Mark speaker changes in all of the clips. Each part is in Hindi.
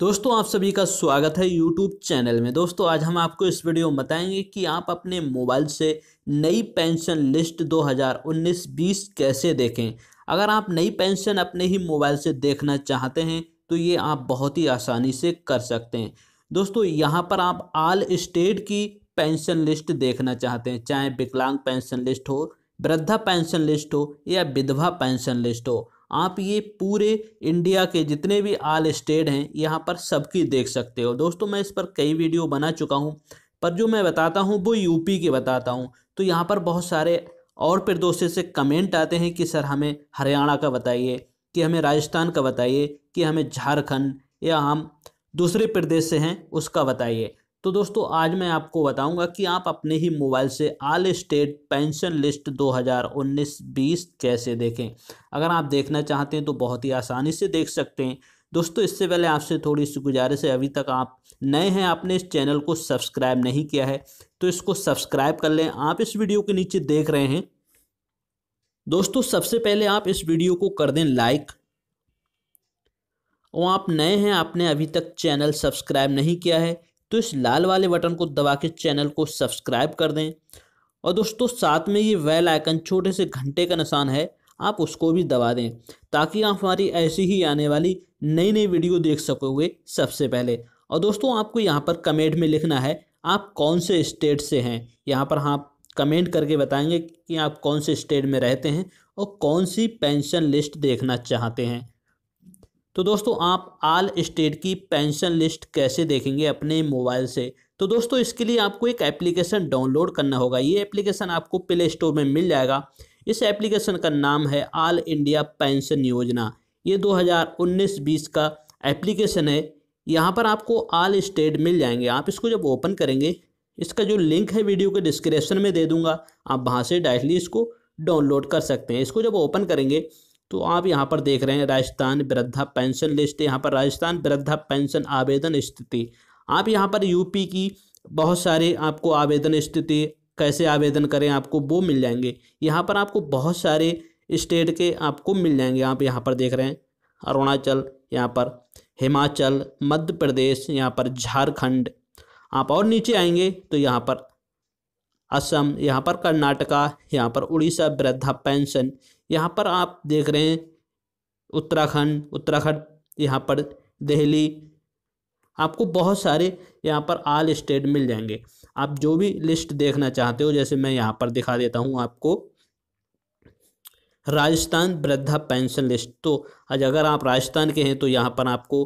Speaker 1: दोस्तों आप सभी का स्वागत है यूट्यूब चैनल में दोस्तों आज हम आपको इस वीडियो में बताएंगे कि आप अपने मोबाइल से नई पेंशन लिस्ट 2019-20 कैसे देखें अगर आप नई पेंशन अपने ही मोबाइल से देखना चाहते हैं तो ये आप बहुत ही आसानी से कर सकते हैं दोस्तों यहाँ पर आप आल स्टेट की पेंशन लिस्ट देखना चाहते हैं चाहे विकलांग पेंशन लिस्ट हो वृद्धा पेंशन लिस्ट हो या विधवा पेंशन लिस्ट हो आप ये पूरे इंडिया के जितने भी आल स्टेट हैं यहाँ पर सबकी देख सकते हो दोस्तों मैं इस पर कई वीडियो बना चुका हूँ पर जो मैं बताता हूँ वो यूपी के बताता हूँ तो यहाँ पर बहुत सारे और फिर दोस्तों से कमेंट आते हैं कि सर हमें हरियाणा का बताइए कि हमें राजस्थान का बताइए कि हमें झारखंड या हम दूसरे प्रदेश से हैं उसका बताइए तो दोस्तों आज मैं आपको बताऊंगा कि आप अपने ही मोबाइल से आल स्टेट पेंशन लिस्ट 2019-20 कैसे देखें अगर आप देखना चाहते हैं तो बहुत ही आसानी से देख सकते हैं दोस्तों इससे पहले आपसे थोड़ी सी गुजारिश है अभी तक आप नए हैं आपने इस चैनल को सब्सक्राइब नहीं किया है तो इसको सब्सक्राइब कर लें आप इस वीडियो के नीचे देख रहे हैं दोस्तों सबसे पहले आप इस वीडियो को कर दें लाइक और आप नए हैं आपने अभी तक चैनल सब्सक्राइब नहीं किया है तो इस लाल वाले बटन को दबा के चैनल को सब्सक्राइब कर दें और दोस्तों साथ में ये वेल आइकन छोटे से घंटे का निशान है आप उसको भी दबा दें ताकि आप हमारी ऐसी ही आने वाली नई नई वीडियो देख सकोगे सबसे पहले और दोस्तों आपको यहाँ पर कमेंट में लिखना है आप कौन से स्टेट से हैं यहाँ पर आप हाँ, कमेंट करके बताएंगे कि आप कौन से स्टेट में रहते हैं और कौन सी पेंशन लिस्ट देखना चाहते हैं तो दोस्तों आप आल स्टेट की पेंशन लिस्ट कैसे देखेंगे अपने मोबाइल से तो दोस्तों इसके लिए आपको एक एप्लीकेशन डाउनलोड करना होगा ये एप्लीकेशन आपको प्ले स्टोर में मिल जाएगा इस एप्लीकेशन का नाम है आल इंडिया पेंशन योजना ये 2019-20 का एप्लीकेशन है यहाँ पर आपको आल स्टेट मिल जाएंगे आप इसको जब ओपन करेंगे इसका जो लिंक है वीडियो के डिस्क्रिप्शन में दे दूंगा आप वहाँ से डायरेक्टली इसको डाउनलोड कर सकते हैं इसको जब ओपन करेंगे तो आप यहाँ पर देख रहे हैं राजस्थान वृद्धा पेंशन लिस्ट यहाँ पर राजस्थान वृद्धा पेंशन आवेदन स्थिति आप यहाँ पर यूपी की बहुत सारे आपको आवेदन स्थिति कैसे आवेदन करें आपको वो मिल जाएंगे यहाँ पर आपको बहुत सारे स्टेट के आपको मिल जाएंगे आप यहाँ पर देख रहे हैं अरुणाचल यहाँ पर हिमाचल मध्य प्रदेश यहाँ पर झारखंड आप और नीचे आएंगे तो यहाँ पर असम यहाँ पर कर्नाटका यहाँ पर उड़ीसा वृद्धा पेंशन यहाँ पर आप देख रहे हैं उत्तराखंड उत्तराखंड यहाँ पर दिल्ली आपको बहुत सारे यहाँ पर आल स्टेट मिल जाएंगे आप जो भी लिस्ट देखना चाहते हो जैसे मैं यहाँ पर दिखा देता हूँ आपको राजस्थान वृद्धा पेंशन लिस्ट तो आज अगर आप राजस्थान के हैं तो यहाँ पर आपको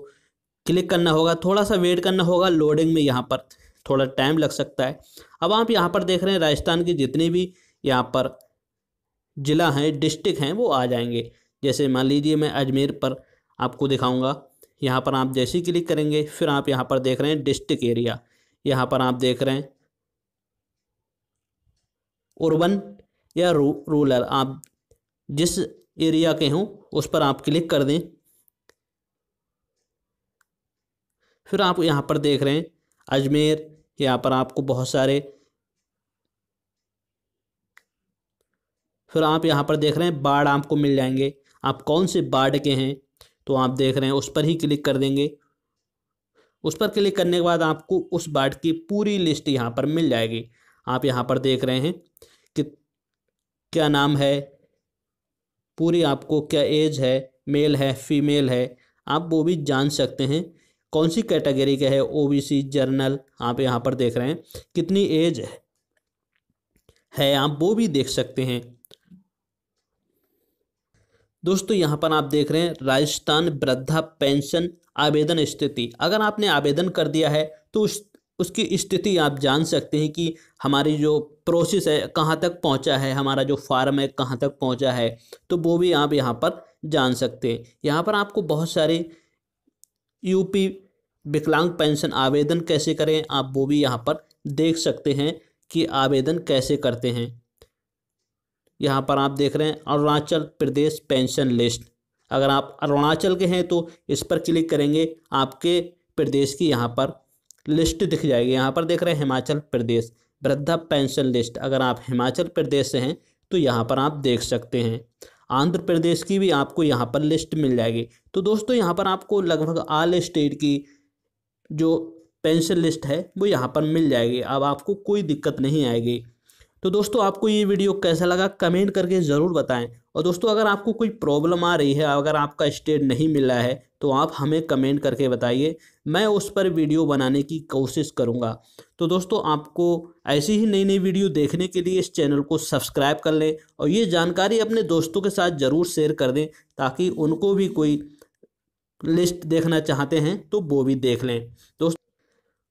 Speaker 1: क्लिक करना होगा थोड़ा सा वेट करना होगा लोडिंग में यहाँ पर थोड़ा टाइम लग सकता है अब आप यहाँ पर देख रहे हैं राजस्थान के जितने भी यहाँ पर ज़िला हैं डिस्ट्रिक्ट हैं वो आ जाएंगे जैसे मान लीजिए मैं अजमेर पर आपको दिखाऊंगा यहाँ पर आप जैसे क्लिक करेंगे फिर आप यहाँ पर देख रहे हैं डिस्ट्रिक्ट एरिया यहाँ पर आप देख रहे हैं उर्बन या रू, रूरल आप जिस एरिया के हों उस पर आप क्लिक कर दें फिर आप यहाँ पर देख रहे हैं अजमेर यहाँ पर आपको बहुत सारे फिर आप यहाँ पर देख रहे हैं बाढ़ आपको मिल जाएंगे आप कौन से बाढ़ के हैं तो आप देख रहे हैं उस पर ही क्लिक कर देंगे उस पर क्लिक करने के बाद आपको उस बाढ़ की पूरी लिस्ट यहाँ पर मिल जाएगी आप यहाँ पर देख रहे हैं कि क्या नाम है पूरी आपको क्या एज है मेल है फीमेल है आप वो भी जान सकते हैं कौन सी कैटेगरी का है ओबीसी जर्नल आप यहाँ पर देख रहे हैं कितनी एज है है आप वो भी देख सकते हैं दोस्तों यहाँ पर आप देख रहे हैं राजस्थान वृद्धा पेंशन आवेदन स्थिति अगर आपने आवेदन कर दिया है तो उस उसकी स्थिति आप जान सकते हैं कि हमारी जो प्रोसेस है कहाँ तक पहुँचा है हमारा जो फार्म है कहाँ तक पहुँचा है तो वो भी आप यहाँ पर जान सकते हैं यहाँ पर आपको बहुत सारी यूपी विकलांग पेंशन आवेदन कैसे करें आप वो भी यहाँ पर देख सकते हैं कि आवेदन कैसे करते हैं यहाँ पर आप देख रहे हैं अरुणाचल प्रदेश पेंशन लिस्ट अगर आप अरुणाचल के हैं तो इस पर क्लिक करेंगे आपके प्रदेश की यहाँ पर लिस्ट दिख जाएगी यहाँ पर देख रहे हैं हिमाचल प्रदेश वृद्धा पेंशन लिस्ट अगर आप हिमाचल प्रदेश से हैं तो यहाँ पर आप देख सकते हैं आंध्र प्रदेश की भी आपको यहाँ पर लिस्ट मिल जाएगी तो दोस्तों यहाँ पर आपको लगभग आल स्टेट की जो पेंशन लिस्ट है वो यहाँ पर मिल जाएगी अब आपको कोई दिक्कत नहीं आएगी तो दोस्तों आपको ये वीडियो कैसा लगा कमेंट करके ज़रूर बताएं और दोस्तों अगर आपको कोई प्रॉब्लम आ रही है अगर आपका स्टेट नहीं मिल रहा है तो आप हमें कमेंट करके बताइए मैं उस पर वीडियो बनाने की कोशिश करूँगा तो दोस्तों आपको ऐसी ही नई नई वीडियो देखने के लिए इस चैनल को सब्सक्राइब कर लें और ये जानकारी अपने दोस्तों के साथ ज़रूर शेयर कर दें ताकि उनको भी कोई लिस्ट देखना चाहते हैं तो वो भी देख लें दोस्त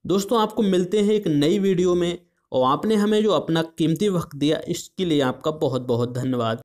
Speaker 1: दोस्तों आपको मिलते हैं एक नई वीडियो में और आपने हमें जो अपना कीमती वक्त दिया इसके लिए आपका बहुत बहुत धन्यवाद